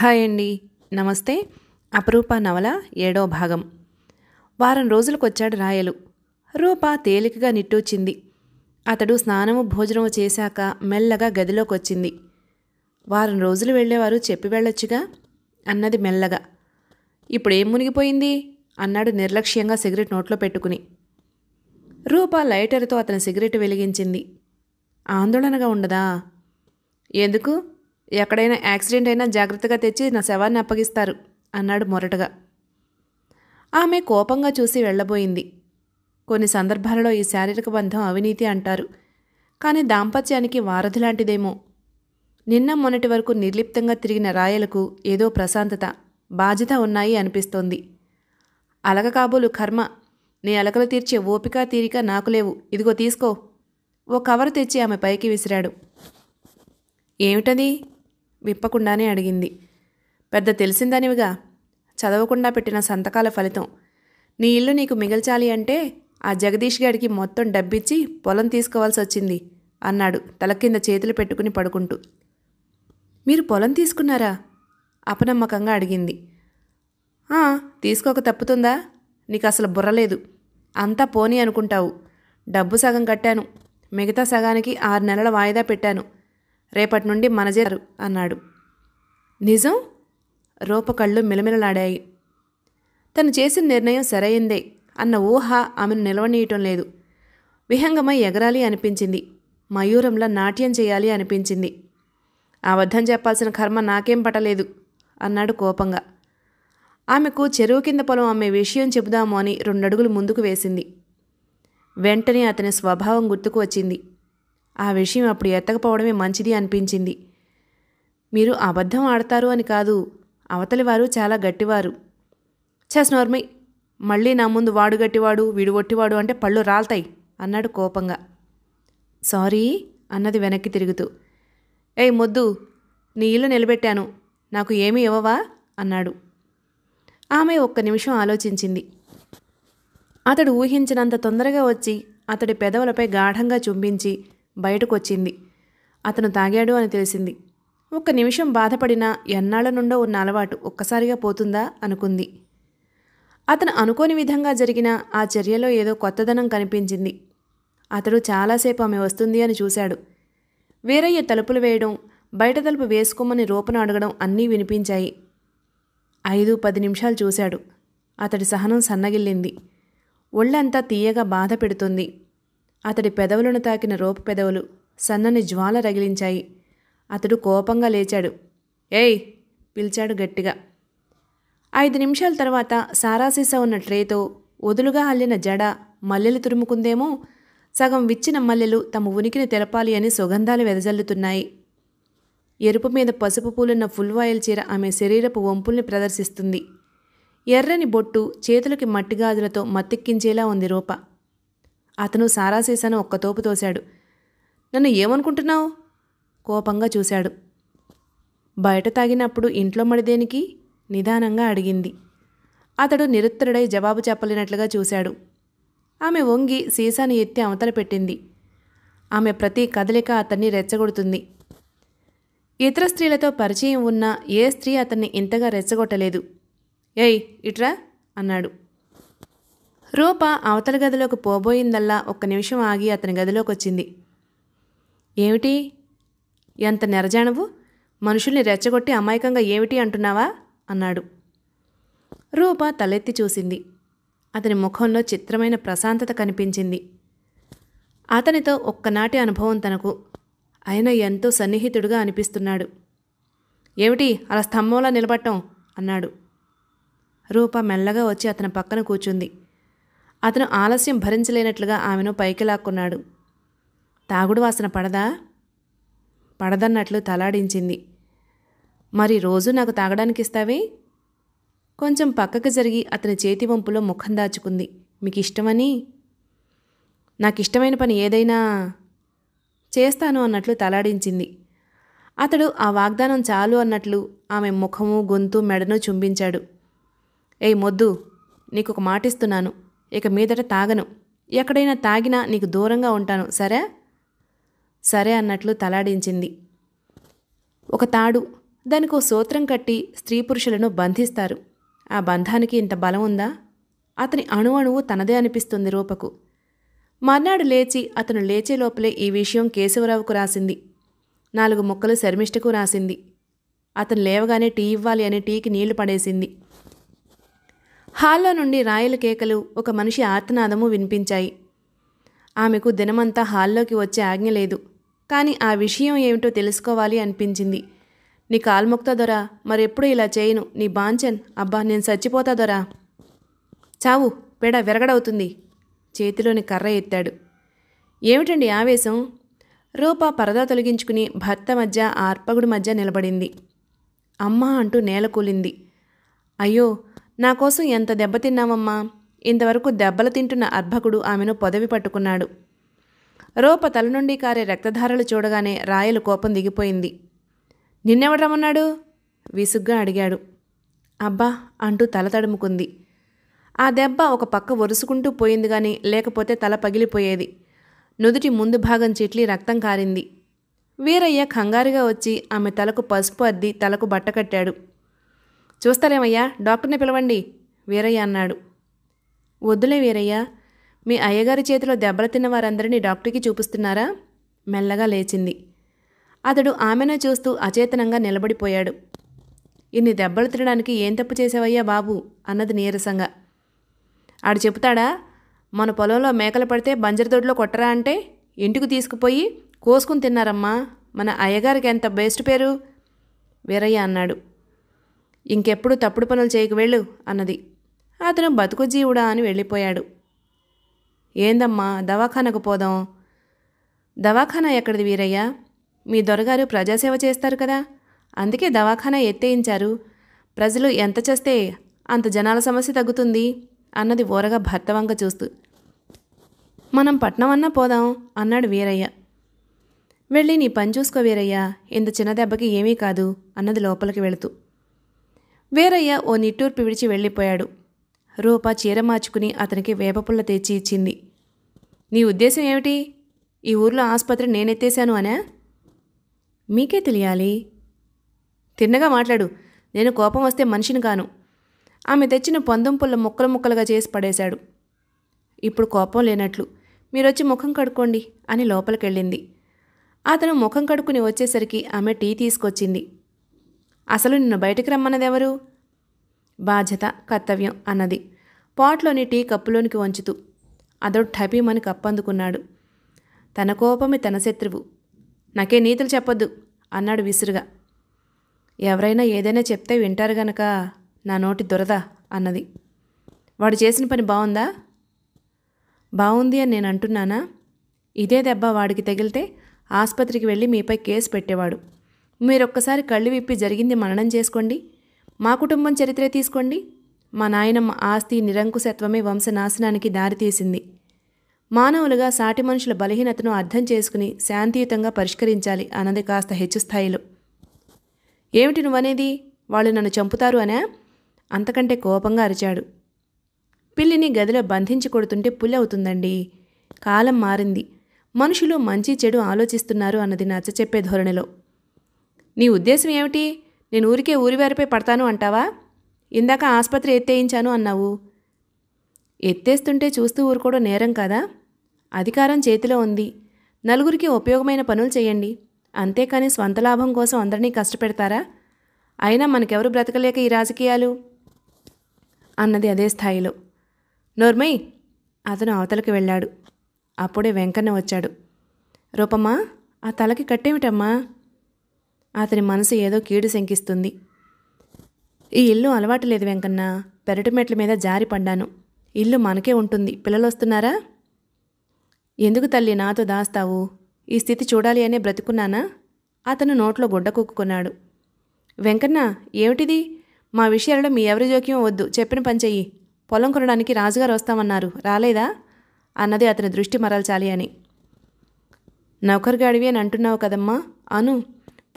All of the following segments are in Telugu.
హాయ్ అండి నమస్తే అపరూప నవల ఏడో భాగం వారం రోజులకు వచ్చాడు రాయలు రూప తేలికగా నిట్టూచింది అతడు స్నానము భోజనము చేశాక మెల్లగా గదిలోకి వచ్చింది వారం రోజులు వెళ్ళేవారు చెప్పి వెళ్ళొచ్చుగా అన్నది మెల్లగా ఇప్పుడేం మునిగిపోయింది అన్నాడు నిర్లక్ష్యంగా సిగరెట్ నోట్లో పెట్టుకుని రూప లైటర్తో అతని సిగరెట్ వెలిగించింది ఆందోళనగా ఉండదా ఎందుకు ఎక్కడైనా యాక్సిడెంట్ అయినా జాగ్రత్తగా తెచ్చి నా శవాన్ని అప్పగిస్తారు అన్నాడు మొరటగా ఆమె కోపంగా చూసి వెళ్ళబోయింది కొన్ని సందర్భాలలో ఈ శారీరక బంధం అవినీతి అంటారు కానీ దాంపత్యానికి వారధి లాంటిదేమో నిన్న మొన్నటి వరకు నిర్లిప్తంగా తిరిగిన రాయలకు ఏదో ప్రశాంతత బాధ్యత ఉన్నాయి అనిపిస్తోంది అలక కాబోలు కర్మ నీ అలకలు తీర్చే ఓపిక తీరిక నాకు లేవు ఇదిగో తీసుకో ఓ కవర్ తెచ్చి ఆమె పైకి విసిరాడు ఏమిటది విప్పకుండానే అడిగింది పెద్ద తెలిసిందనివిగా చదవకుండా పెట్టిన సంతకాల ఫలితం నీ ఇల్లు నీకు మిగల్చాలి అంటే ఆ జగదీష్ గారికి మొత్తం డబ్బిచ్చి పొలం తీసుకోవాల్సి వచ్చింది అన్నాడు తల కింద చేతులు పెట్టుకుని పడుకుంటూ మీరు పొలం తీసుకున్నారా అపనమ్మకంగా అడిగింది తీసుకోక తప్పుతుందా నీకు అసలు బుర్రలేదు అంతా పోనీ అనుకుంటావు డబ్బు సగం కట్టాను మిగతా సగానికి ఆరు నెలల వాయిదా పెట్టాను రేపటి నుండి మనజేరు అన్నాడు నిజం రూపకళ్ళు మిలమిలలాడాయి తను చేసిన నిర్ణయం సరైందే అన్న ఊహ ఆమెను నిలవనీయటం లేదు విహంగమై ఎగరాలి అనిపించింది మయూరంలా నాట్యం చేయాలి అనిపించింది అబద్ధం చెప్పాల్సిన కర్మ నాకేం పట్టలేదు అన్నాడు కోపంగా ఆమెకు చెరువు కింద పొలం అమ్మే విషయం చెబుదాము అని రెండడుగులు ముందుకు వేసింది వెంటనే అతని స్వభావం గుర్తుకు వచ్చింది ఆ విషయం అప్పుడు ఎత్తకపోవడమే మంచిది అనిపించింది మీరు అబద్ధం ఆడతారు అని కాదు అవతలి వారు చాలా గట్టివారు చేసినోర్మి మళ్ళీ నా ముందు వాడు గట్టివాడు వీడు ఒట్టివాడు అంటే పళ్ళు రాల్తాయి అన్నాడు కోపంగా సారీ అన్నది వెనక్కి తిరుగుతూ ఏయ్ మొద్దు నీ ఇల్లు నిలబెట్టాను నాకు ఏమీ ఇవ్వవా అన్నాడు ఆమె ఒక్క నిమిషం ఆలోచించింది అతడు ఊహించినంత తొందరగా వచ్చి అతడి పెదవులపై గాఢంగా చుంబించి బయటకు వచ్చింది అతను తాగాడు అని తెలిసింది ఒక్క నిమిషం బాధపడినా ఎన్నాళ్ల నుండో ఉన్న అలవాటు ఒక్కసారిగా పోతుందా అనుకుంది అతను అనుకోని విధంగా జరిగిన ఆ చర్యలో ఏదో కొత్తదనం కనిపించింది అతడు చాలాసేపు ఆమె వస్తుంది అని చూశాడు వేరయ్య తలుపులు వేయడం బయట తలుపు వేసుకోమని రూపను అడగడం అన్నీ వినిపించాయి ఐదు పది నిమిషాలు చూశాడు అతడి సహనం సన్నగిల్లింది ఒళ్ళంతా తీయగా బాధ పెడుతుంది అతడి పెదవులను తాకిన రోపు పెదవులు సన్నని జ్వాల రగిలించాయి అతడు కోపంగా లేచాడు ఏయ్ పిలిచాడు గట్టిగా ఐదు నిమిషాల తర్వాత సారాసీస ఉన్న ట్రేతో వదులుగా అల్లిన జడ మల్లెలు తురుముకుందేమో సగం విచ్చిన మల్లెలు తమ ఉనికిని తెలపాలి అని సుగంధాలు వెదజల్లుతున్నాయి ఎరుపు మీద పసుపు పూలున్న ఫుల్వాయిల్ చీర ఆమె శరీరపు వంపుల్ని ప్రదర్శిస్తుంది ఎర్రని బొట్టు చేతులకి మట్టిగాజులతో మత్తిక్కించేలా ఉంది రూప అతను సారా సీసాను ఒక్క తోపు తోశాడు నన్ను ఏమనుకుంటున్నావు కోపంగా చూశాడు బయట తాగినప్పుడు ఇంట్లో మడిదేనికి నిదానంగా అడిగింది అతడు నిరుత్తరుడై జవాబు చెప్పలేనట్లుగా చూశాడు ఆమె వంగి సీసాను ఎత్తి అవతల పెట్టింది ఆమె ప్రతి కదలిక అతన్ని రెచ్చగొడుతుంది ఇతర స్త్రీలతో పరిచయం ఉన్న ఏ స్త్రీ అతన్ని ఇంతగా రెచ్చగొట్టలేదు ఏయ్ ఇట్రా అన్నాడు రూప అవతల గదిలోకి పోబోయిందల్లా ఒక్క నిమిషం ఆగి అతని గదిలోకి వచ్చింది ఏమిటి ఎంత నెరజానవు మనుషుల్ని రెచ్చగొట్టి అమాయకంగా ఏమిటి అంటున్నావా అన్నాడు రూప తలెత్తి చూసింది అతని ముఖంలో చిత్రమైన ప్రశాంతత కనిపించింది అతనితో ఒక్కనాటి అనుభవం తనకు ఆయన ఎంతో సన్నిహితుడుగా అనిపిస్తున్నాడు ఏమిటి అలా స్తంభంలో నిలబట్టం అన్నాడు రూప మెల్లగా వచ్చి అతని పక్కన కూర్చుంది అతను ఆలస్యం భరించలేనట్లుగా ఆమెను పైకి లాక్కున్నాడు తాగుడు వాసన పడదా పడదన్నట్లు తలాడించింది మరి రోజు నాకు తాగడానికి ఇస్తావే కొంచెం పక్కకు జరిగి అతని చేతి వంపులో ముఖం దాచుకుంది మీకు ఇష్టమని నాకు ఇష్టమైన పని ఏదైనా చేస్తాను అన్నట్లు తలాడించింది అతడు ఆ వాగ్దానం చాలు అన్నట్లు ఆమె ముఖము గొంతు మెడను చుంబించాడు ఏయ్ మొద్దు నీకు ఒక మాటిస్తున్నాను ఇక మీదట తాగను ఎక్కడైనా తాగినా నీకు దూరంగా ఉంటాను సరే సరే అన్నట్లు తలాడించింది ఒక తాడు ఓ సూత్రం కట్టి స్త్రీ పురుషులను బంధిస్తారు ఆ బంధానికి ఇంత బలం ఉందా అతని అణు అణువు తనదే అనిపిస్తుంది రూపకు మర్నాడు లేచి అతను లేచే లోపలే ఈ విషయం కేశవరావుకు రాసింది నాలుగు ముక్కలు శర్మిష్ఠకు రాసింది అతను లేవగానే టీ ఇవ్వాలి అని టీకి నీళ్లు పడేసింది హాల్లో నుండి రాయల కేకలు ఒక మనిషి ఆర్తనాదము వినిపించాయి ఆమెకు దినమంతా హాల్లోకి వచ్చే ఆజ్ఞ లేదు కానీ ఆ విషయం ఏమిటో తెలుసుకోవాలి అనిపించింది నీ కాల్ముక్త దొరా మరెప్పుడు ఇలా చేయను నీ బాంచన్ అబ్బా నేను చచ్చిపోతా దొరా చావు పెడ విరగడవుతుంది చేతిలోని కర్ర ఎత్తాడు ఏమిటండి ఆవేశం రూప పరదా తొలగించుకుని భర్త మధ్య ఆర్పగుడి మధ్య నిలబడింది అమ్మ అంటూ నేల కూలింది అయ్యో నా కోసం ఎంత దెబ్బతిన్నావమ్మా ఇంతవరకు దెబ్బలు తింటున్న అర్భకుడు ఆమెను పొదవి పట్టుకున్నాడు రోప తల నుండి కారే రక్తధారలు చూడగానే రాయలు కోపం దిగిపోయింది నిన్నెవడమన్నాడు విసుగ్గా అడిగాడు అబ్బా అంటూ తల తడుముకుంది ఆ దెబ్బ ఒక పక్క ఒరుసుకుంటూ పోయింది కానీ లేకపోతే తల పగిలిపోయేది నుదుటి ముందు భాగం చెట్లి రక్తం కారింది వీరయ్య కంగారుగా వచ్చి ఆమె తలకు పసుపు అద్ది తలకు బట్టకట్టాడు చూస్తారేమయ్యా డాక్టర్ని పిలవండి వీరయ్య అన్నాడు వద్దులే వీరయ్య మీ అయ్యగారి చేతిలో దెబ్బలు తిన్న వారందరినీ డాక్టర్కి చూపిస్తున్నారా మెల్లగా లేచింది అతడు ఆమెను చూస్తూ అచేతనంగా నిలబడిపోయాడు ఇన్ని దెబ్బలు తినడానికి ఏం తప్పు చేసావయ్యా బాబు అన్నది నీరసంగా ఆడు చెబుతాడా మన పొలంలో మేకలు పడితే బంజరదొడ్లో కొట్టరా అంటే ఇంటికి తీసుకుపోయి కోసుకుని తిన్నారమ్మా మన అయ్యగారికి ఎంత బెస్ట్ పేరు వీరయ్య అన్నాడు ఇంకెప్పుడు తప్పుడు పనులు చేయక వెళ్ళు అన్నది అతను బతుకు జీవుడా అని వెళ్ళిపోయాడు ఏందమ్మా దవాఖానకు పోదాం దవాఖానా ఎక్కడిది వీరయ్య మీ దొరగారు ప్రజాసేవ చేస్తారు కదా అందుకే దవాఖానా ఎత్తేయించారు ప్రజలు ఎంత చేస్తే అంత జనాల సమస్య తగ్గుతుంది అన్నది ఊరగా భర్త చూస్తూ మనం పట్నం అన్నా పోదాం అన్నాడు వీరయ్య వెళ్ళి నీ పని చూసుకో వీరయ్య ఇంత చిన్న దెబ్బకి ఏమీ కాదు అన్నది లోపలికి వెళుతూ వీరయ్య ఓ నిట్టూర్పు విడిచి వెళ్ళిపోయాడు రూప చీర మార్చుకుని అతనికి వేపపుల్ల తెచ్చి ఇచ్చింది నీ ఉద్దేశం ఏమిటి ఈ ఊర్లో ఆసుపత్రి నేనెత్తేశాను అనే మీకే తెలియాలి తిన్నగా మాట్లాడు నేను కోపం వస్తే మనిషిని కాను ఆమె తెచ్చిన పందం పుల్ల ముక్కలు ముక్కలుగా చేసి పడేశాడు ఇప్పుడు కోపం లేనట్లు మీరొచ్చి ముఖం కడుక్కోండి అని లోపలికెళ్ళింది అతను ముఖం కడుక్కుని వచ్చేసరికి ఆమె టీ తీసుకొచ్చింది అసలు నిన్ను బయటకు రమ్మన్నది ఎవరు బాధ్యత కర్తవ్యం అన్నది పాట్లోని టీ కప్పులోనికి వంచుతూ అదొడు టపీమని కప్పందుకున్నాడు తన కోపమే తన శత్రువు నాకే నీతులు చెప్పొద్దు అన్నాడు విసురుగా ఎవరైనా ఏదైనా చెప్తే వింటారు గనక నా నోటి దురద అన్నది వాడు చేసిన పని బాగుందా బాగుంది అని నేను అంటున్నానా ఇదే దెబ్బ వాడికి తగిలితే ఆసుపత్రికి వెళ్ళి మీపై కేసు పెట్టేవాడు మీరొక్కసారి కళ్ళు విప్పి జరిగింది మననం చేసుకోండి మా కుటుంబం చరిత్ర తీసుకోండి మా నాయనమ్మ ఆస్తి నిరంకుశత్వమే వంశనాశనానికి దారితీసింది మానవులుగా సాటి మనుషుల బలహీనతను అర్థం చేసుకుని శాంతియుతంగా పరిష్కరించాలి అన్నది కాస్త హెచ్చు స్థాయిలో ఏమిటి నువ్వనేది వాళ్ళు నన్ను చంపుతారు అనే అంతకంటే కోపంగా అరిచాడు పిల్లిని గదిలో బంధించి కొడుతుంటే పుల్లవుతుందండి కాలం మారింది మనుషులు మంచి చెడు ఆలోచిస్తున్నారు అన్నది నచ్చచెప్పే ధోరణిలో నీ ఉద్దేశం ఏమిటి నేను ఊరికే ఊరివారిపై పడతాను అంటావా ఇందాక ఆసుపత్రి ఎత్తేయించాను అన్నావు ఎత్తేస్తుంటే చూస్తూ ఊరుకోవడం నేరం కాదా అధికారం చేతిలో ఉంది నలుగురికి ఉపయోగమైన పనులు చేయండి అంతేకాని స్వంత లాభం కోసం అందరినీ కష్టపెడతారా అయినా మనకెవరు బ్రతకలేక ఈ రాజకీయాలు అన్నది అదే స్థాయిలో నోర్మై అతను అవతలకి వెళ్ళాడు అప్పుడే వెంకన్న వచ్చాడు రూపమ్మా ఆ తలకి కట్టేమిటమ్మా అతని మనసు ఏదో కీడు శంకిస్తుంది ఈ ఇల్లు అలవాటు లేదు వెంకన్న పెరటి మీద జారి పడ్డాను ఇల్లు మనకే ఉంటుంది పిల్లలొస్తున్నారా ఎందుకు తల్లి నాతో దాస్తావు ఈ స్థితి చూడాలి అనే బ్రతుకున్నానా అతను నోట్లో గుడ్డ కుక్కున్నాడు వెంకన్న ఏమిటిది మా విషయాలలో మీ ఎవరి జోక్యం వద్దు చెప్పిన పని చెయ్యి పొలం కొనడానికి రాజుగారు వస్తామన్నారు రాలేదా అన్నది అతని దృష్టి మరల్చాలి అని నౌకర్గాడివి అని అంటున్నావు కదమ్మా అను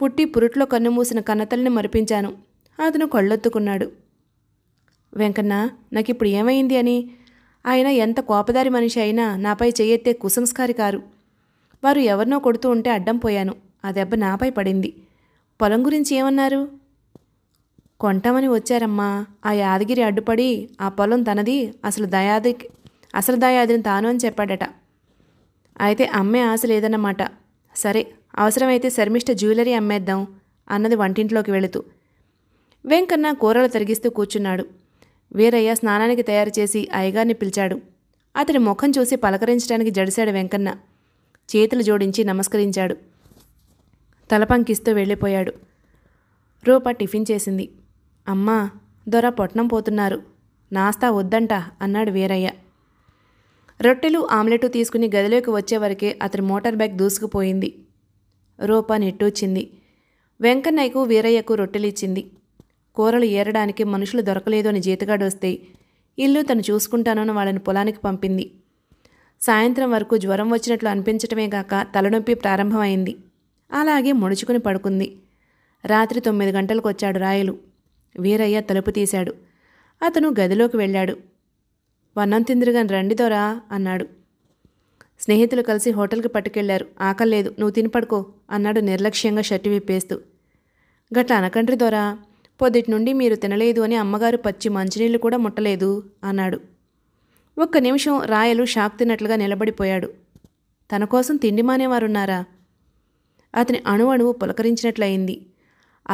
పుట్టి పురుట్లో కన్నుమూసిన కన్నతల్ని మరిపించాను అతను కళ్ళొత్తుకున్నాడు వెంకన్న నాకు ఇప్పుడు ఏమైంది అని ఆయన ఎంత కోపదారి మనిషి అయినా నాపై చేయెత్తే కుసంస్కారి కారు వారు ఎవరినో కొడుతూ ఉంటే అడ్డం పోయాను ఆ దెబ్బ నాపై పడింది పొలం గురించి ఏమన్నారు కొంటామని వచ్చారమ్మా ఆ యాదగిరి అడ్డుపడి ఆ పొలం తనది అసలు దయాది అసలు దయాదిని తాను అని చెప్పాడట అయితే అమ్మే ఆశ లేదన్నమాట సరే అవసరమైతే శర్మిష్ట జ్యువెలరీ అమ్మేద్దాం అన్నది వంటింట్లోకి వెళుతూ వెంకన్న కూరలు తరిగిస్తూ కూర్చున్నాడు వీరయ్య స్నానానికి తయారు చేసి అయ్యగారిని పిలిచాడు అతని ముఖం చూసి పలకరించడానికి జడిశాడు వెంకన్న చేతులు జోడించి నమస్కరించాడు తలపంకిస్తూ వెళ్ళిపోయాడు రూప టిఫిన్ చేసింది అమ్మా దొర పొట్నం పోతున్నారు నాస్తా వద్దంట అన్నాడు వీరయ్య రొట్టెలు ఆమ్లెట్ తీసుకుని గదిలోకి వచ్చేవరకే అతని మోటార్ బైక్ దూసుకుపోయింది రూప నెట్టూచింది వెంకన్నయ్యకు వీరయ్యకు రొట్టెలిచ్చింది కూరలు ఏరడానికి మనుషులు దొరకలేదు అని జీతగాడు వస్తే ఇల్లు తను చూసుకుంటానని వాళ్ళని పొలానికి పంపింది సాయంత్రం వరకు జ్వరం వచ్చినట్లు అనిపించటమే కాక తలనొప్పి ప్రారంభమైంది అలాగే ముడుచుకుని పడుకుంది రాత్రి తొమ్మిది గంటలకు వచ్చాడు రాయలు వీరయ్య తలుపు తీశాడు అతను గదిలోకి వెళ్ళాడు వన్నం రండి దొరా అన్నాడు స్నేహితులు కలిసి హోటల్కి పట్టుకెళ్లారు ఆకలేదు నువ్వు తినిపడుకో అన్నాడు నిర్లక్ష్యంగా షర్టు విప్పేస్తూ గట్ల అనకండ్రి దొరా పొద్దుటి నుండి మీరు తినలేదు అని అమ్మగారు పచ్చి మంచినీళ్ళు కూడా ముట్టలేదు అన్నాడు ఒక్క నిమిషం రాయలు షాక్ తిన్నట్లుగా నిలబడిపోయాడు తన కోసం తిండి మానేవారున్నారా అతని అణు అణువు పులకరించినట్లయింది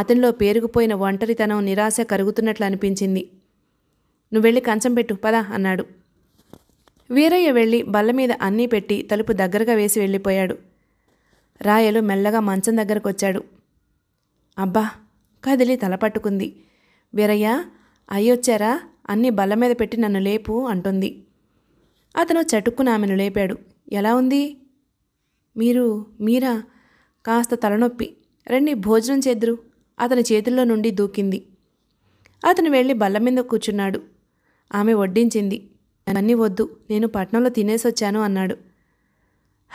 అతనిలో పేరుకుపోయిన ఒంటరితనం నిరాశ కరుగుతున్నట్లు అనిపించింది నువ్వెళ్ళి కంచం పెట్టు పదా అన్నాడు వీరయ్య వెళ్ళి బల్ల మీద అన్నీ పెట్టి తలుపు దగ్గరగా వేసి వెళ్ళిపోయాడు రాయలు మెల్లగా మంచం దగ్గరకొచ్చాడు అబ్బా కదిలి తలపట్టుకుంది వీరయ్య అయ్యొచ్చారా అన్నీ బల్ల మీద పెట్టి నన్ను లేపు అంటుంది అతను చటుక్కున ఆమెను లేపాడు ఎలా ఉంది మీరు మీరా కాస్త తలనొప్పి రండి భోజనం చేద్దరు అతని చేతుల్లో నుండి దూకింది అతను వెళ్ళి బల్ల మీద కూర్చున్నాడు ఆమె వడ్డించింది అన్నీ వద్దు నేను పట్నంలో తినేసి వచ్చాను అన్నాడు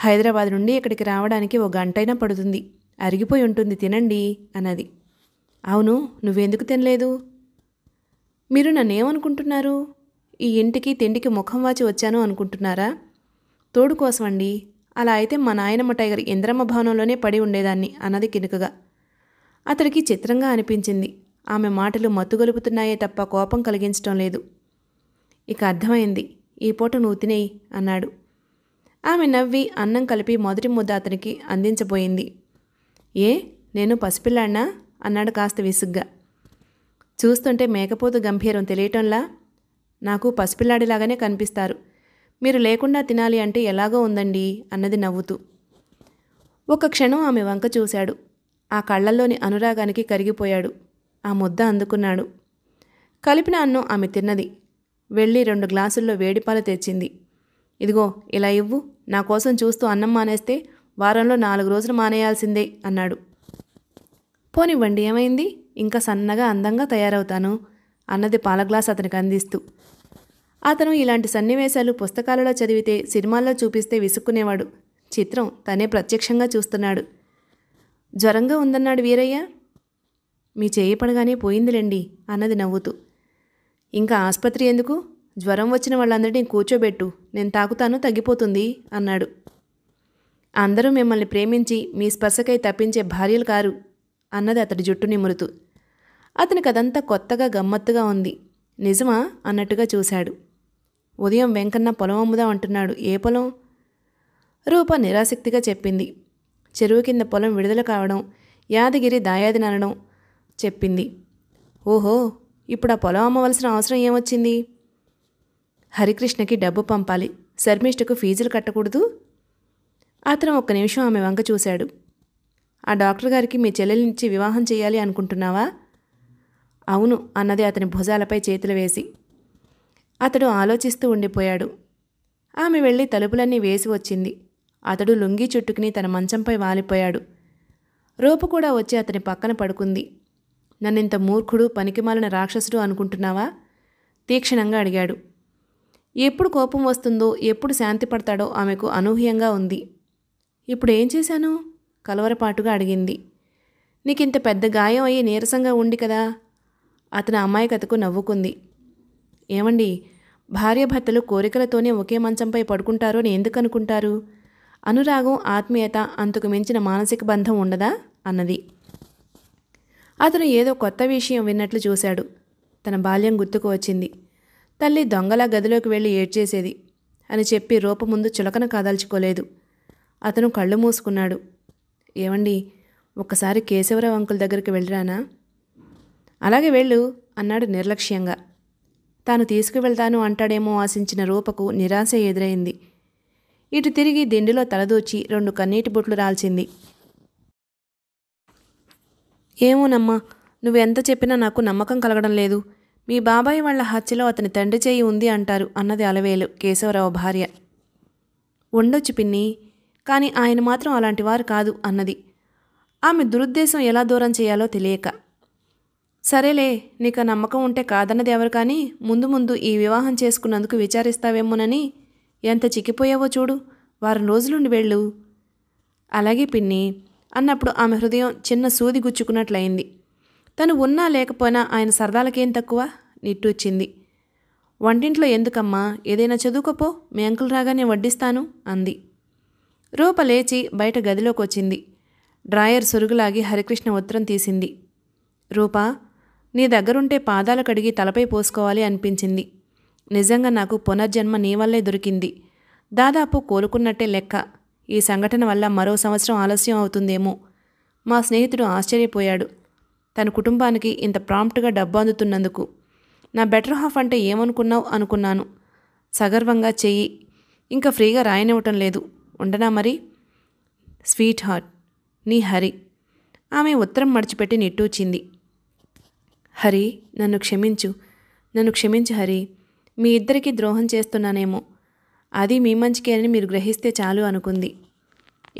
హైదరాబాద్ నుండి ఇక్కడికి రావడానికి ఒక గంటైనా పడుతుంది అరిగిపోయి ఉంటుంది తినండి అన్నది అవును నువ్వెందుకు తినలేదు మీరు నన్నేమనుకుంటున్నారు ఈ ఇంటికి తిండికి ముఖం వాచి వచ్చాను అనుకుంటున్నారా తోడు కోసమండి అలా అయితే మా నాయనమ్మ టైగర్ ఇంద్రమ్మ భవనంలోనే పడి ఉండేదాన్ని అన్నది కినుకగా అతడికి చిత్రంగా అనిపించింది ఆమె మాటలు మత్తుగలుపుతున్నాయే తప్ప కోపం కలిగించటం లేదు ఇక అర్థమైంది ఈ పూట నువ్వు తినేయి అన్నాడు ఆమె నవ్వి అన్నం కలిపి మొదటి ముద్ద అతనికి అందించబోయింది ఏ నేను పసిపిల్లాడినా అన్నాడు కాస్త విసుగ్గా చూస్తుంటే మేకపోతు గంభీరం తెలియటంలా నాకు పసిపిల్లాడిలాగానే కనిపిస్తారు మీరు లేకుండా తినాలి అంటే ఎలాగో ఉందండి అన్నది నవ్వుతూ ఒక క్షణం ఆమె వంక చూశాడు ఆ కళ్ళల్లోని అనురాగానికి కరిగిపోయాడు ఆ ముద్ద అందుకున్నాడు కలిపిన అన్నం ఆమె తిన్నది వెళ్ళి రెండు గ్లాసుల్లో వేడిపాలు తెచ్చింది ఇదిగో ఇలా ఇవ్వు నా కోసం చూస్తూ అన్నం మానేస్తే వారంలో నాలుగు రోజులు మానేయాల్సిందే అన్నాడు పోనివ్వండి ఏమైంది ఇంకా సన్నగా అందంగా తయారవుతాను అన్నది పాల గ్లాస్ అతనికి అందిస్తూ అతను ఇలాంటి సన్నివేశాలు పుస్తకాలలో చదివితే సినిమాల్లో చూపిస్తే విసుక్కునేవాడు చిత్రం తనే ప్రత్యక్షంగా చూస్తున్నాడు జ్వరంగా ఉందన్నాడు వీరయ్య మీ చేయి పడగానే పోయిందిలేండి అన్నది నవ్వుతూ ఇంకా ఆసుపత్రి ఎందుకు జ్వరం వచ్చిన వాళ్ళందరినీ కూర్చోబెట్టు నేను తాకుతాను తగ్గిపోతుంది అన్నాడు అందరూ మిమ్మల్ని ప్రేమించి మీ స్పర్శకై తప్పించే భార్యలు కారు అన్నది అతడి జుట్టు నిమురుతూ అతనికి అదంతా కొత్తగా గమ్మత్తుగా ఉంది నిజమా అన్నట్టుగా చూశాడు ఉదయం వెంకన్న పొలం అమ్ముదాం అంటున్నాడు ఏ పొలం రూప నిరాసక్తిగా చెప్పింది చెరువు కింద పొలం విడుదల కావడం యాదగిరి దాయాది నరడం చెప్పింది ఓహో ఇప్పుడు ఆ పొలం అమ్మవలసిన అవసరం ఏమొచ్చింది హరికృష్ణకి డబ్బు పంపాలి శర్మిష్ఠకు ఫీజులు కట్టకూడదు అతను ఒక్క నిమిషం ఆమె వంక చూశాడు ఆ డాక్టర్ గారికి మీ నుంచి వివాహం చేయాలి అనుకుంటున్నావా అవును అన్నది అతని భుజాలపై చేతులు వేసి అతడు ఆలోచిస్తూ ఉండిపోయాడు ఆమె వెళ్ళి తలుపులన్నీ వేసి వచ్చింది అతడు లుంగీ చుట్టుకుని తన మంచంపై వాలిపోయాడు రూపు కూడా వచ్చి అతని పక్కన పడుకుంది నన్నింత మూర్ఖుడు పనికిమాలిన రాక్షసుడు అనుకుంటున్నావా తీక్షణంగా అడిగాడు ఎప్పుడు కోపం వస్తుందో ఎప్పుడు శాంతి పడతాడో ఆమెకు అనూహ్యంగా ఉంది ఇప్పుడు ఏం చేశాను కలవరపాటుగా అడిగింది నీకింత పెద్ద గాయం అయ్యి నీరసంగా ఉండి కదా అతని అమాయకతకు నవ్వుకుంది ఏమండి భార్యభర్తలు కోరికలతోనే ఒకే మంచంపై పడుకుంటారో అని ఎందుకు అనుకుంటారు అనురాగం ఆత్మీయత అంతకు మించిన మానసిక బంధం ఉండదా అన్నది అతను ఏదో కొత్త విషయం విన్నట్లు చూశాడు తన బాల్యం గుర్తుకు వచ్చింది తల్లి దొంగలా గదిలోకి వెళ్ళి ఏడ్చేసేది అని చెప్పి రూపం ముందు చులకన కాదాల్చుకోలేదు అతను కళ్ళు మూసుకున్నాడు ఏమండి ఒక్కసారి కేశవరావు అంకుల్ దగ్గరికి వెళ్ళిరానా అలాగే వెళ్ళు అన్నాడు నిర్లక్ష్యంగా తాను తీసుకువెళ్తాను అంటాడేమో ఆశించిన రూపకు నిరాశ ఎదురైంది ఇటు తిరిగి దిండులో తలదూచి రెండు కన్నీటి బొట్లు రాల్చింది ఏమోనమ్మా నువ్వెంత చెప్పినా నాకు నమ్మకం కలగడం లేదు మీ బాబాయ్ వాళ్ళ హత్యలో అతని తండ్రి చేయి ఉంది అంటారు అన్నది అలవేలు కేశవరావు భార్య ఉండొచ్చు పిన్ని కానీ ఆయన మాత్రం అలాంటివారు కాదు అన్నది ఆమె దురుద్దేశం ఎలా దూరం చేయాలో తెలియక సరేలే నీకు నమ్మకం ఉంటే కాదన్నది ఎవరు కానీ ముందు ముందు ఈ వివాహం చేసుకున్నందుకు విచారిస్తావేమోనని ఎంత చిక్కిపోయావో చూడు వారం రోజులుండి వెళ్ళు అలాగే పిన్ని అన్నప్పుడు ఆమె హృదయం చిన్న సూది గుచ్చుకున్నట్లయింది తను ఉన్నా లేకపోయినా ఆయన సరదాలకేం తక్కువ నిట్టూచ్చింది వంటింట్లో ఎందుకమ్మా ఏదైనా చదువుకోపో మీ అంకుల్ రాగానే వడ్డిస్తాను అంది రూప లేచి బయట గదిలోకి వచ్చింది డ్రాయర్ సొరుగులాగి హరికృష్ణ ఉత్తరం తీసింది రూపా నీ దగ్గరుంటే పాదాలు కడిగి తలపై పోసుకోవాలి అనిపించింది నిజంగా నాకు పునర్జన్మ నీ వల్లే దొరికింది దాదాపు కోలుకున్నట్టే లెక్క ఈ సంఘటన వల్ల మరో సంవత్సరం ఆలస్యం అవుతుందేమో మా స్నేహితుడు ఆశ్చర్యపోయాడు తన కుటుంబానికి ఇంత ప్రాంప్ట్గా డబ్బు అందుతున్నందుకు నా బెటర్ హాఫ్ అంటే ఏమనుకున్నావు అనుకున్నాను సగర్వంగా చెయ్యి ఇంకా ఫ్రీగా రాయనివ్వటం లేదు ఉండనా మరి స్వీట్ హార్ట్ నీ హరి ఆమె ఉత్తరం మడిచిపెట్టి నిట్టూచింది హరి నన్ను క్షమించు నన్ను క్షమించు హరి మీ ఇద్దరికీ ద్రోహం చేస్తున్నానేమో అది మీ మంచికేనని మీరు గ్రహిస్తే చాలు అనుకుంది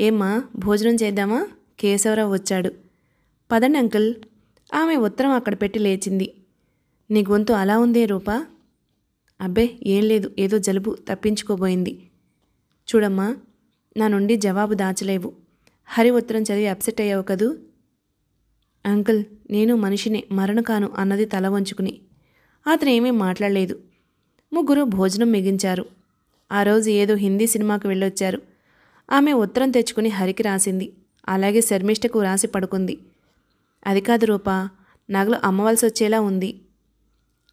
ఏమ్మా భోజనం చేద్దామా కేశవరావు వచ్చాడు పదండి అంకుల్ ఆమె ఉత్తరం అక్కడ పెట్టి లేచింది నీ గొంతు అలా ఉందే రూపా అబ్బే ఏం లేదు ఏదో జలుబు తప్పించుకోబోయింది చూడమ్మా నా నుండి జవాబు దాచలేవు హరి ఉత్తరం చదివి అప్సెట్ అయ్యావు కదూ అంకుల్ నేను మనిషినే మరణ కాను అన్నది తల వంచుకుని అతను ఏమీ మాట్లాడలేదు ముగ్గురు భోజనం మిగించారు ఆ రోజు ఏదో హిందీ సినిమాకు వెళ్ళొచ్చారు ఆమె ఉత్తరం తెచ్చుకుని హరికి రాసింది అలాగే శర్మిష్టకు రాసి పడుకుంది అది కాదు రూపా నగలు అమ్మవలసి వచ్చేలా ఉంది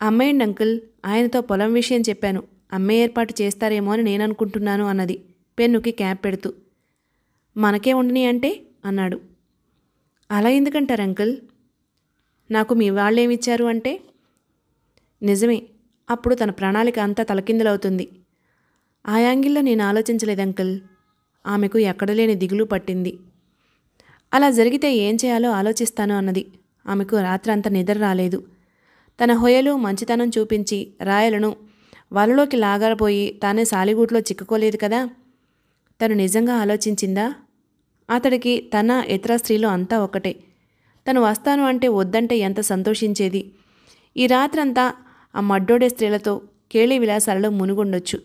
అండ్ అంకుల్ ఆయనతో పొలం విషయం చెప్పాను అమ్మే ఏర్పాటు చేస్తారేమో అని నేను అనుకుంటున్నాను అన్నది పెన్నుకి క్యాప్ పెడుతూ మనకే ఉండని అంటే అన్నాడు అలా ఎందుకంటారు అంకుల్ నాకు మీ వాళ్ళేమిచ్చారు అంటే నిజమే అప్పుడు తన ప్రణాళిక అంతా తలకిందులవుతుంది ఆ యాంగిల్లో నేను ఆలోచించలేదు అంకుల్ ఆమెకు ఎక్కడలేని దిగులు పట్టింది అలా జరిగితే ఏం చేయాలో ఆలోచిస్తాను అన్నది ఆమెకు రాత్రంతా నిద్ర రాలేదు తన హొయలు మంచితనం చూపించి రాయలను వలలోకి లాగారపోయి తానే సాలిగూట్లో చిక్కుకోలేదు కదా తను నిజంగా ఆలోచించిందా అతడికి తన ఇతర స్త్రీలు అంతా ఒకటే తను వస్తాను అంటే వద్దంటే ఎంత సంతోషించేది ఈ రాత్రంతా ఆ మడ్డోడే స్త్రీలతో కేళీ విలాసాలలో మునుగుండొచ్చు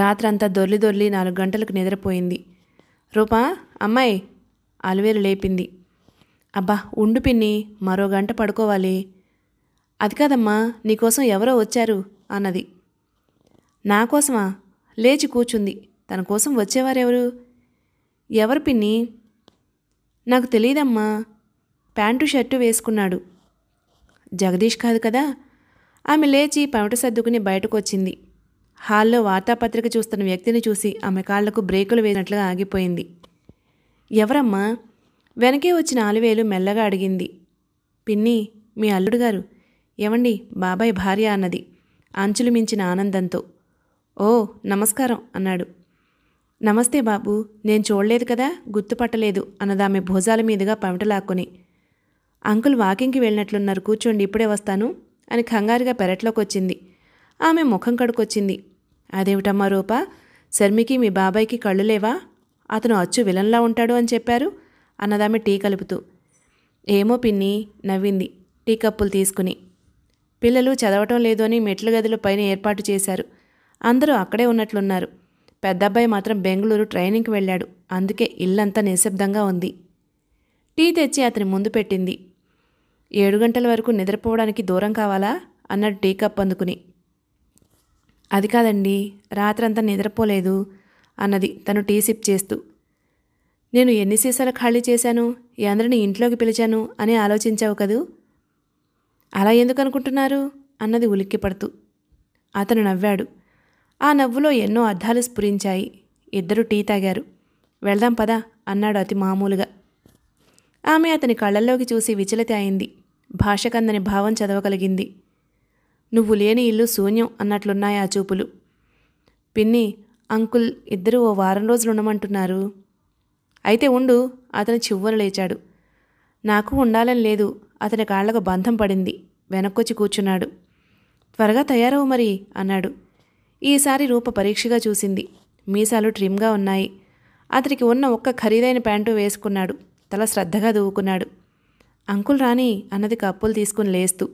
రాత్రంతా దొర్లి దొర్లి నాలుగు గంటలకు నిద్రపోయింది రూపా అమ్మాయి అలవేలు లేపింది అబ్బా ఉండు పిన్ని మరో గంట పడుకోవాలి అది కాదమ్మా నీకోసం ఎవరో వచ్చారు అన్నది నా కోసమా లేచి కూర్చుంది తన కోసం వచ్చేవారెవరు ఎవరు పిన్ని నాకు తెలియదమ్మా ప్యాంటు షర్టు వేసుకున్నాడు జగదీష్ కాదు కదా ఆమె లేచి పమట సర్దుకుని బయటకు వచ్చింది హాల్లో వార్తాపత్రిక చూస్తున్న వ్యక్తిని చూసి ఆమె కాళ్లకు బ్రేకులు వేసినట్లుగా ఆగిపోయింది ఎవరమ్మా వెనకే వచ్చిన ఆలువేలు మెల్లగా అడిగింది పిన్ని మీ అల్లుడు గారు ఏమండి బాబాయ్ భార్య అన్నది అంచులు మించిన ఆనందంతో ఓ నమస్కారం అన్నాడు నమస్తే బాబు నేను చూడలేదు కదా గుర్తుపట్టలేదు అన్నదామె భోజాల మీదుగా పమటలాక్కొని అంకుల్ వాకింగ్కి వెళ్ళినట్లున్నారు కూర్చోండి ఇప్పుడే వస్తాను అని కంగారుగా పెరట్లోకి వచ్చింది ఆమె ముఖం కడుకొచ్చింది అదేమిటమ్మా రూప శర్మికి మీ బాబాయ్కి కళ్ళు లేవా అతను అచ్చు విలన్లా ఉంటాడు అని చెప్పారు అన్నదామె టీ కలుపుతూ ఏమో పిన్ని నవ్వింది టీ కప్పులు తీసుకుని పిల్లలు చదవటం లేదు అని మెట్ల గదుల పైన ఏర్పాటు చేశారు అందరూ అక్కడే ఉన్నట్లున్నారు పెద్దబ్బాయి మాత్రం బెంగళూరు ట్రైనింగ్కి వెళ్ళాడు అందుకే ఇల్లంతా నిశ్శబ్దంగా ఉంది టీ తెచ్చి అతని ముందు పెట్టింది ఏడు గంటల వరకు నిద్రపోవడానికి దూరం కావాలా అన్నాడు టీ కప్ అందుకుని అది కాదండి రాత్రంతా నిద్రపోలేదు అన్నది తను టీ సిప్ చేస్తూ నేను ఎన్ని సీసాలు ఖాళీ చేశాను అందరిని ఇంట్లోకి పిలిచాను అని ఆలోచించావు కదూ అలా ఎందుకు అనుకుంటున్నారు అన్నది ఉలిక్కిపడుతూ అతను నవ్వాడు ఆ నవ్వులో ఎన్నో అర్థాలు స్ఫురించాయి ఇద్దరు టీ తాగారు వెళ్దాం పదా అన్నాడు అతి మామూలుగా ఆమె అతని కళ్ళల్లోకి చూసి విచలిత అయింది భాషకందని భావం చదవగలిగింది నువ్వు లేని ఇల్లు శూన్యం అన్నట్లున్నాయి ఆ చూపులు పిన్ని అంకుల్ ఇద్దరు ఓ వారం రోజులు ఉండమంటున్నారు అయితే ఉండు అతను చివ్వన లేచాడు నాకు ఉండాలని లేదు అతని కాళ్లకు బంధం పడింది వెనక్కొచ్చి కూర్చున్నాడు త్వరగా తయారవు మరి అన్నాడు ఈసారి రూప పరీక్షగా చూసింది మీసాలు ట్రిమ్గా ఉన్నాయి అతనికి ఉన్న ఒక్క ఖరీదైన ప్యాంటు వేసుకున్నాడు తల శ్రద్ధగా దువ్వుకున్నాడు అంకుల్ రాని అన్నది కప్పులు తీసుకుని లేస్తూ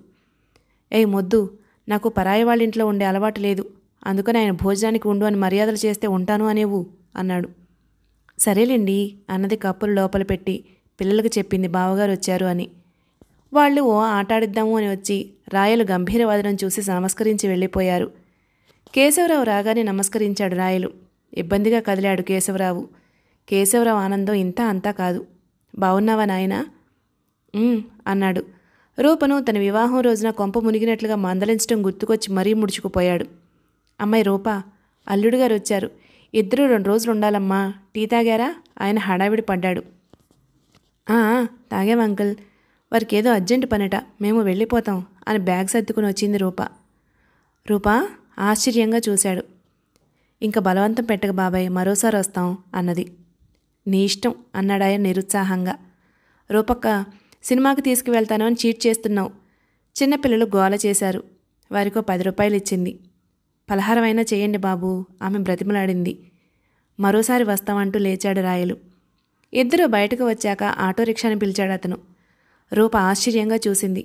ఏ మొద్దు నాకు పరాయి వాళ్ళింట్లో ఉండే అలవాటు లేదు అందుకని ఆయన భోజనానికి ఉండు అని మర్యాదలు చేస్తే ఉంటాను అనేవు అన్నాడు సరేలేండి అన్నది కప్పులు లోపల పెట్టి పిల్లలకు చెప్పింది బావగారు వచ్చారు అని వాళ్ళు ఓ ఆటాడిద్దాము అని వచ్చి రాయలు గంభీర వాదనం చూసి నమస్కరించి వెళ్ళిపోయారు కేశవరావు రాగానే నమస్కరించాడు రాయలు ఇబ్బందిగా కదిలాడు కేశవరావు కేశవరావు ఆనందం ఇంత అంతా కాదు బాగున్నావా నాయనా అన్నాడు రూపను తన వివాహం రోజున కొంప మునిగినట్లుగా మందలించడం గుర్తుకొచ్చి మరీ ముడుచుకుపోయాడు అమ్మాయి రూప అల్లుడు గారు వచ్చారు ఇద్దరు రెండు రోజులు ఉండాలమ్మా టీ తాగారా ఆయన హడావిడి పడ్డాడు తాగాం అంకుల్ వారికి ఏదో అర్జెంట్ పనట మేము వెళ్ళిపోతాం అని బ్యాగ్ సర్దుకుని వచ్చింది రూప రూప ఆశ్చర్యంగా చూశాడు ఇంకా బలవంతం పెట్టక బాబాయ్ మరోసారి వస్తాం అన్నది నీ ఇష్టం అన్నాడాయ నిరుత్సాహంగా రూపక్క సినిమాకి తీసుకువెళ్తాను అని చీట్ చేస్తున్నావు చిన్నపిల్లలు గోల చేశారు వారికో పది రూపాయలు ఇచ్చింది పలహారమైనా చేయండి బాబు ఆమె బ్రతిమలాడింది మరోసారి వస్తామంటూ లేచాడు రాయలు ఇద్దరు బయటకు వచ్చాక ఆటో రిక్షాని పిలిచాడు అతను రూప ఆశ్చర్యంగా చూసింది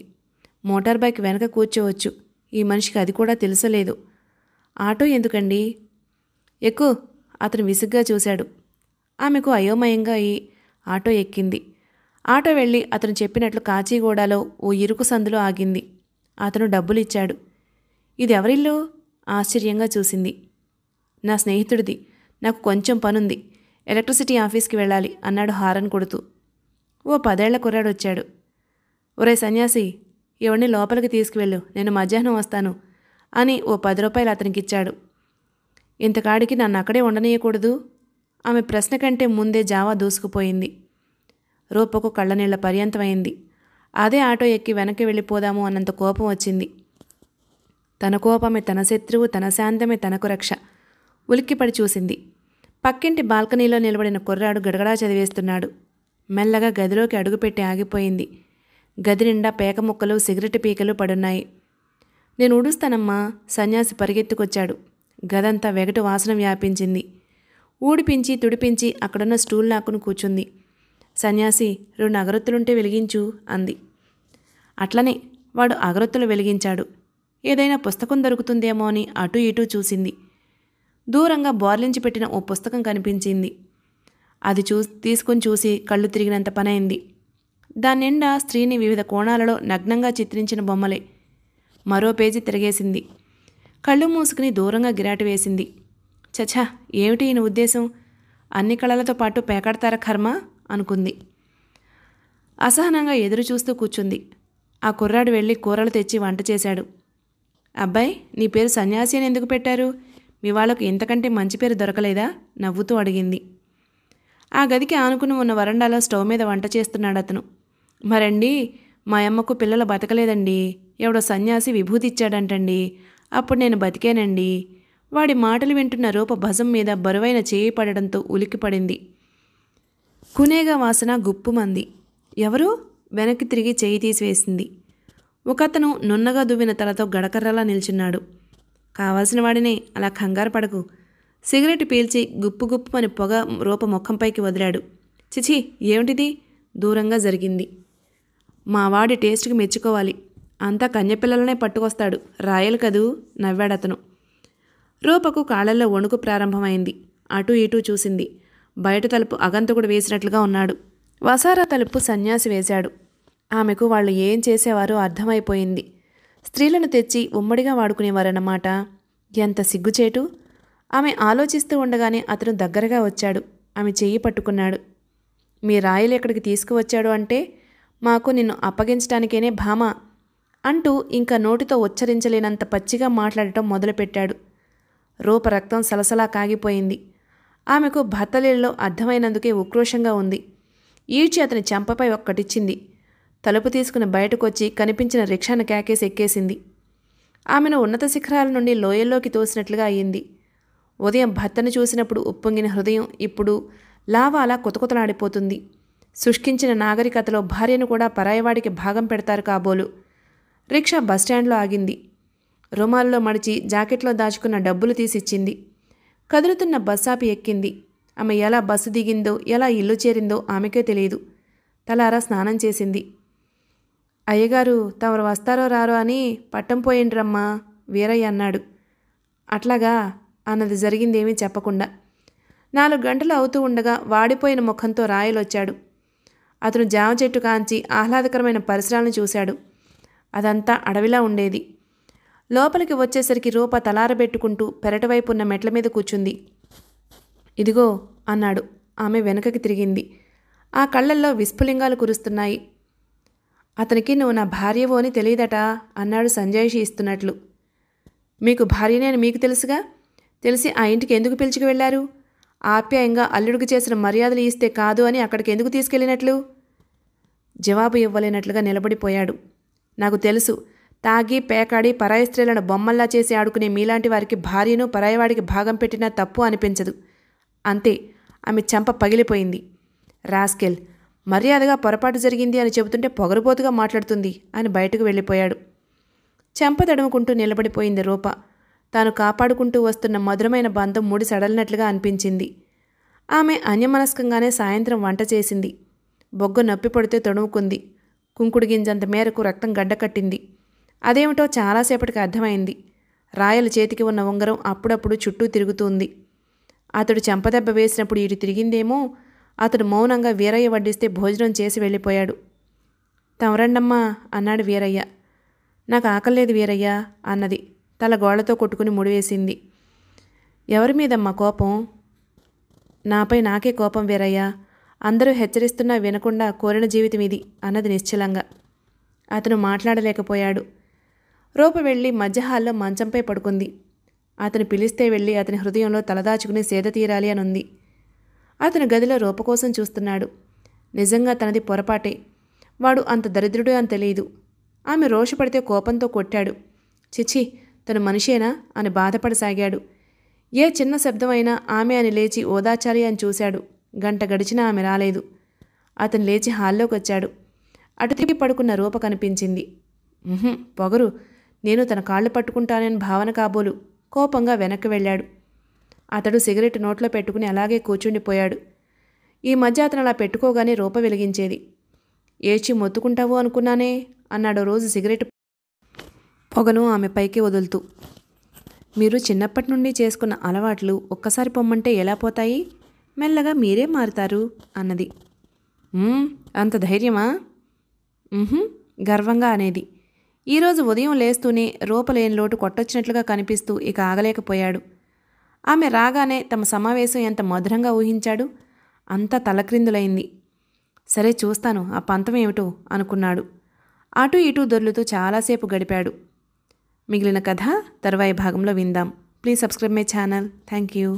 మోటార్ బైక్ వెనక కూర్చోవచ్చు ఈ మనిషికి అది కూడా తెలుసలేదు ఆటో ఎందుకండి ఎక్కువ అతను విసుగ్గా చూశాడు ఆమెకు అయోమయంగా ఈ ఆటో ఎక్కింది ఆటో వెళ్ళి అతను చెప్పినట్లు కాచిగూడలో ఓ ఇరుకు సందులో ఆగింది అతను డబ్బులిచ్చాడు ఇది ఎవరిల్లు ఆశ్చర్యంగా చూసింది నా స్నేహితుడిది నాకు కొంచెం పనుంది ఎలక్ట్రిసిటీ ఆఫీస్కి వెళ్ళాలి అన్నాడు హారన్ కొడుతూ ఓ పదేళ్ల కుర్రాడు వచ్చాడు ఒరే సన్యాసి ఎవడిని లోపలికి తీసుకువెళ్ళు నేను మధ్యాహ్నం వస్తాను అని ఓ పది రూపాయలు అతనికిచ్చాడు ఇంతకాడికి నన్ను అక్కడే ఉండనీయకూడదు ఆమె ప్రశ్న కంటే ముందే జావా దూసుకుపోయింది రూపకు కళ్ళనీళ్ల పర్యంతమైంది అదే ఆటో ఎక్కి వెనక్కి వెళ్ళిపోదాము అన్నంత కోపం వచ్చింది తన కోపమే తన శత్రువు తన శాంతమే తనకు రక్ష ఉలిక్కిపడి చూసింది పక్కింటి బాల్కనీలో నిలబడిన కుర్రాడు గడగడా చదివేస్తున్నాడు మెల్లగా గదిలోకి అడుగుపెట్టి ఆగిపోయింది గది నిండా పేక ముక్కలు సిగరెట్ పీకలు పడున్నాయి నేను ఊడుస్తానమ్మా సన్యాసి పరిగెత్తుకొచ్చాడు గదంతా వెగటు వాసన వ్యాపించింది ఊడిపించి తుడిపించి అక్కడున్న స్టూల్ నాకును కూర్చుంది సన్యాసి రెండు అగరొత్తులుంటే వెలిగించు అంది అట్లనే వాడు అగరొత్తులు వెలిగించాడు ఏదైనా పుస్తకం దొరుకుతుందేమో అని అటు ఇటూ చూసింది దూరంగా బోర్లించి పెట్టిన ఓ పుస్తకం కనిపించింది అది చూ తీసుకుని చూసి కళ్ళు తిరిగినంత పనైంది దాని నిండా స్త్రీని వివిధ కోణాలలో నగ్నంగా చిత్రించిన బొమ్మలే మరో పేజీ తిరిగేసింది కళ్ళు మూసుకుని దూరంగా గిరాటి వేసింది చచ్చా ఏమిటి ఈయన ఉద్దేశం అన్ని కళలతో పాటు పేకాడతారా ఖర్మా అనుకుంది అసహనంగా ఎదురు చూస్తూ కూర్చుంది ఆ కుర్రాడు వెళ్ళి కూరలు తెచ్చి వంట చేశాడు అబ్బాయి నీ పేరు సన్యాసి అని ఎందుకు పెట్టారు మీ వాళ్ళకు ఇంతకంటే మంచి పేరు దొరకలేదా నవ్వుతూ అడిగింది ఆ గదికి ఆనుకుని ఉన్న వరండాలో స్టవ్ మీద వంట చేస్తున్నాడు అతను మరండి మా అమ్మకు పిల్లలు బతకలేదండి ఎవడో సన్యాసి విభూతి ఇచ్చాడంటండి అప్పుడు నేను బతికానండి వాడి మాటలు వింటున్న రూప భజం మీద బరువైన చేయి పడడంతో ఉలిక్కిపడింది కునేగ వాసన గుప్పుమంది ఎవరు వెనక్కి తిరిగి చేయి తీసివేసింది ఒకతను నున్నగా దువ్విన తలతో గడకర్రలా నిల్చున్నాడు కావాల్సిన వాడినే అలా కంగారు పడకు సిగరెట్ పీల్చి గుప్పు గుప్పు అని పొగ రూప ముఖంపైకి వదిలాడు చిచి ఏమిటిది దూరంగా జరిగింది మావాడి టేస్ట్కి మెచ్చుకోవాలి అంతా కన్యపిల్లలనే పట్టుకొస్తాడు రాయలు కదూ నవ్వాడతను రూపకు కాళ్ళల్లో వణుకు ప్రారంభమైంది అటూ ఇటూ చూసింది బయట తలుపు అగంతకుడు వేసినట్లుగా ఉన్నాడు వసారా తలుపు సన్యాసి వేశాడు ఆమెకు వాళ్ళు ఏం చేసేవారో అర్థమైపోయింది స్త్రీలను తెచ్చి ఉమ్మడిగా వాడుకునేవారన్నమాట ఎంత సిగ్గుచేటు ఆమె ఆలోచిస్తూ ఉండగానే అతను దగ్గరగా వచ్చాడు ఆమె చెయ్యి పట్టుకున్నాడు మీ రాయలు ఎక్కడికి తీసుకువచ్చాడు అంటే మాకు నిన్ను అప్పగించడానికేనే భామ అంటూ ఇంకా నోటితో ఉచ్చరించలేనంత పచ్చిగా మాట్లాడటం మొదలుపెట్టాడు రూపరక్తం సలసలా కాగిపోయింది ఆమెకు భర్త లేడలో అర్థమైనందుకే ఉక్రోషంగా ఉంది ఈడ్చి అతని చెంపపై ఒక్కటిచ్చింది తలుపు తీసుకుని బయటకొచ్చి కనిపించిన రిక్షాను కేకేసి ఎక్కేసింది ఆమెను ఉన్నత శిఖరాల నుండి లోయల్లోకి తోసినట్లుగా అయ్యింది ఉదయం భర్తను చూసినప్పుడు ఉప్పొంగిన హృదయం ఇప్పుడు లావ అలా కొతకొతలాడిపోతుంది శుష్కించిన నాగరికతలో భార్యను కూడా పరాయవాడికి భాగం పెడతారు కాబోలు రిక్షా బస్టాండ్లో ఆగింది రుమాల్లో మడిచి జాకెట్లో దాచుకున్న డబ్బులు తీసిచ్చింది కదులుతున్న బస్ ఆపి ఎక్కింది ఆమె ఎలా బస్సు దిగిందో ఎలా ఇల్లు చేరిందో ఆమెకే తెలియదు తలారా స్నానం చేసింది అయ్యగారు తమరు వస్తారో రారో అని పట్టం పోయిండ్రమ్మా వీరయ్య అన్నాడు అట్లాగా అన్నది జరిగిందేమీ చెప్పకుండా నాలుగు గంటలు అవుతూ ఉండగా వాడిపోయిన ముఖంతో రాయలొచ్చాడు అతను జామ చెట్టు కాంచి ఆహ్లాదకరమైన పరిసరాలను చూశాడు అదంతా అడవిలా ఉండేది లోపలికి వచ్చేసరికి రూప తలారబెట్టుకుంటూ పెరటవైపు ఉన్న మెట్ల మీద కూర్చుంది ఇదిగో అన్నాడు ఆమె వెనకకి తిరిగింది ఆ కళ్ళల్లో విస్ఫులింగాలు కురుస్తున్నాయి అతనికి నువ్వు నా భార్యవో అని తెలియదట అన్నాడు సంజయ్షి ఇస్తున్నట్లు మీకు భార్యనే అని మీకు తెలుసుగా తెలిసి ఆ ఇంటికి ఎందుకు పిలిచికి వెళ్ళారు ఆప్యాయంగా అల్లుడికి చేసిన మర్యాదలు ఇస్తే కాదు అని అక్కడికి ఎందుకు తీసుకెళ్ళినట్లు జవాబు ఇవ్వలేనట్లుగా నిలబడిపోయాడు నాకు తెలుసు తాగి పేకాడి పరాయి స్త్రీలను బొమ్మల్లా చేసి ఆడుకునే మీలాంటి వారికి భార్యను పరాయవాడికి భాగం పెట్టినా తప్పు అనిపించదు అంతే ఆమె చెంప పగిలిపోయింది రాస్కెల్ మర్యాదగా పొరపాటు జరిగింది అని చెబుతుంటే పొగరుపోతుగా మాట్లాడుతుంది అని బయటకు వెళ్ళిపోయాడు చెంప తడుముకుంటూ నిలబడిపోయింది రూప తాను కాపాడుకుంటూ వస్తున్న మధురమైన బంధం ముడి సడలినట్లుగా అనిపించింది ఆమె అన్యమనస్కంగానే సాయంత్రం వంట చేసింది బొగ్గ నొప్పి పడితే తొణువుకుంది కుంకుడు గింజంత మేరకు రక్తం గడ్డకట్టింది అదేమిటో చాలాసేపటికి అర్థమైంది రాయల చేతికి ఉన్న ఉంగరం అప్పుడప్పుడు చుట్టూ తిరుగుతుంది అతడు చెంపదెబ్బ వేసినప్పుడు ఇటు తిరిగిందేమో అతడు మౌనంగా వీరయ్య వడ్డిస్తే భోజనం చేసి వెళ్ళిపోయాడు తమరండమ్మా అన్నాడు వీరయ్య నాకు ఆకలేదు వీరయ్య అన్నది తల గోళ్లతో కొట్టుకుని ముడివేసింది ఎవరి మీదమ్మా కోపం నాపై నాకే కోపం వీరయ్య అందరూ హెచ్చరిస్తున్నా వినకుండా కోరిన జీవితం ఇది అన్నది నిశ్చలంగా అతను మాట్లాడలేకపోయాడు రూప వెళ్ళి మధ్య హాల్లో మంచంపై పడుకుంది అతను పిలిస్తే వెళ్ళి అతని హృదయంలో తలదాచుకుని సేద తీరాలి ఉంది అతను గదిలో రూప కోసం చూస్తున్నాడు నిజంగా తనది పొరపాటే వాడు అంత దరిద్రుడే అని తెలియదు ఆమె రోషపడితే కోపంతో కొట్టాడు చిచి తను మనిషేనా అని బాధపడసాగాడు ఏ చిన్న శబ్దమైనా ఆమె అని లేచి ఓదాచాలి అని చూశాడు గంట గడిచినా ఆమె రాలేదు అతను లేచి హాల్లోకి వచ్చాడు అటు తిరిగి పడుకున్న రూప కనిపించింది పొగరు నేను తన కాళ్ళు పట్టుకుంటానని భావన కాబోలు కోపంగా వెనక్కి వెళ్ళాడు అతడు సిగరెట్ నోట్లో పెట్టుకుని అలాగే కూర్చుండిపోయాడు ఈ మధ్య అతను అలా పెట్టుకోగానే రూప వెలిగించేది ఏచి మొత్తుకుంటావో అనుకున్నానే అన్నాడు రోజు సిగరెట్ పొగను ఆమె పైకి వదులుతూ మీరు చిన్నప్పటి నుండి చేసుకున్న అలవాట్లు ఒక్కసారి పొమ్మంటే ఎలా పోతాయి మెల్లగా మీరే మారుతారు అన్నది అంత ధైర్యమా గర్వంగా అనేది ఈరోజు ఉదయం లేస్తూనే రూపలేని లోటు కొట్టొచ్చినట్లుగా కనిపిస్తూ ఇక ఆగలేకపోయాడు ఆమె రాగానే తమ సమావేశం ఎంత మధురంగా ఊహించాడు అంతా తలక్రిందులైంది సరే చూస్తాను ఆ పంతం ఏమిటో అనుకున్నాడు అటు ఇటు దొర్లుతూ చాలాసేపు గడిపాడు మిగిలిన కథ తర్వాయి భాగంలో విందాం please subscribe my channel thank you